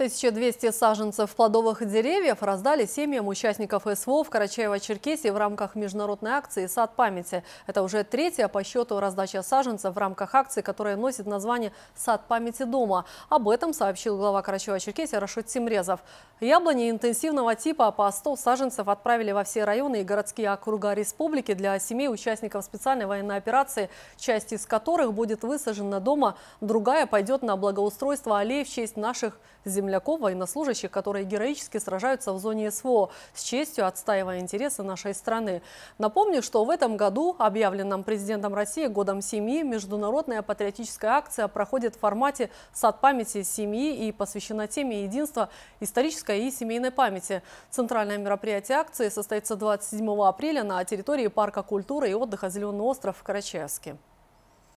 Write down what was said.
1200 саженцев плодовых деревьев раздали семьям участников СВО в Карачаево-Черкесии в рамках международной акции «Сад памяти». Это уже третья по счету раздача саженцев в рамках акции, которая носит название «Сад памяти дома». Об этом сообщил глава Карачаева-Черкесии Рашид Семрезов. Яблони интенсивного типа по 100 саженцев отправили во все районы и городские округа республики для семей участников специальной военной операции, часть из которых будет высажена дома, другая пойдет на благоустройство аллеи в честь наших земляков Землякова, военнослужащих, которые героически сражаются в зоне СВО, с честью отстаивая интересы нашей страны. Напомню, что в этом году, объявленном президентом России годом семьи, международная патриотическая акция проходит в формате «Сад памяти семьи» и посвящена теме единства исторической и семейной памяти. Центральное мероприятие акции состоится 27 апреля на территории Парка культуры и отдыха «Зеленый остров» в Карачаевске.